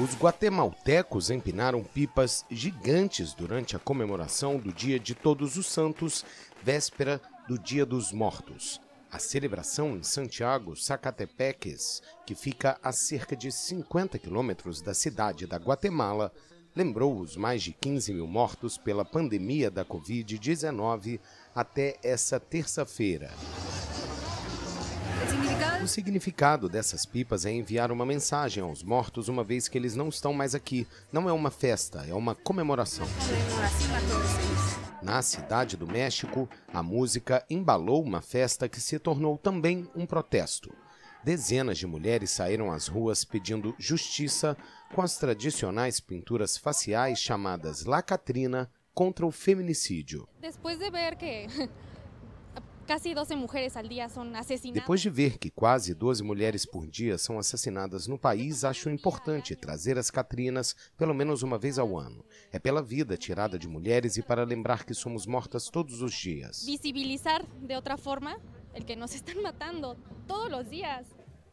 Os guatemaltecos empinaram pipas gigantes durante a comemoração do Dia de Todos os Santos, véspera do Dia dos Mortos. A celebração em Santiago Sacatepeques, que fica a cerca de 50 quilômetros da cidade da Guatemala, lembrou os mais de 15 mil mortos pela pandemia da Covid-19 até essa terça-feira. O significado dessas pipas é enviar uma mensagem aos mortos, uma vez que eles não estão mais aqui. Não é uma festa, é uma comemoração. Na cidade do México, a música embalou uma festa que se tornou também um protesto. Dezenas de mulheres saíram às ruas pedindo justiça com as tradicionais pinturas faciais chamadas La Catrina contra o feminicídio. Depois de ver que depois de ver que quase 12 mulheres por dia são assassinadas no país, acho importante trazer as Catrinas pelo menos uma vez ao ano. É pela vida tirada de mulheres e para lembrar que somos mortas todos os dias. Visibilizar de outra forma o que nos estão matando todos os dias.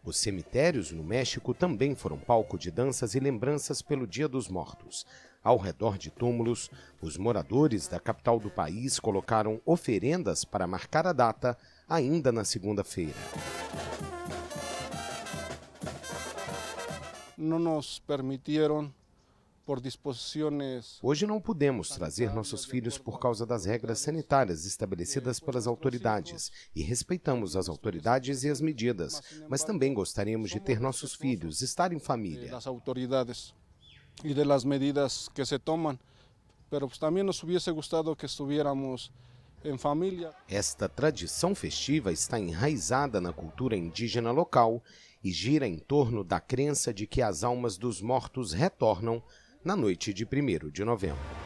Os cemitérios no México também foram palco de danças e lembranças pelo Dia dos Mortos. Ao redor de túmulos, os moradores da capital do país colocaram oferendas para marcar a data ainda na segunda-feira. Não nos permitiram por disposições. Hoje não pudemos trazer nossos filhos por causa das regras sanitárias estabelecidas pelas autoridades e respeitamos as autoridades e as medidas, mas também gostaríamos de ter nossos filhos, estar em família. As autoridades y de las medidas que se toman. Pero pues, también nos hubiese gustado que estuviéramos em família. Esta tradição festiva está enraizada na cultura indígena local e gira em torno da crença de que as almas dos mortos retornam na noite de 1 de novembro.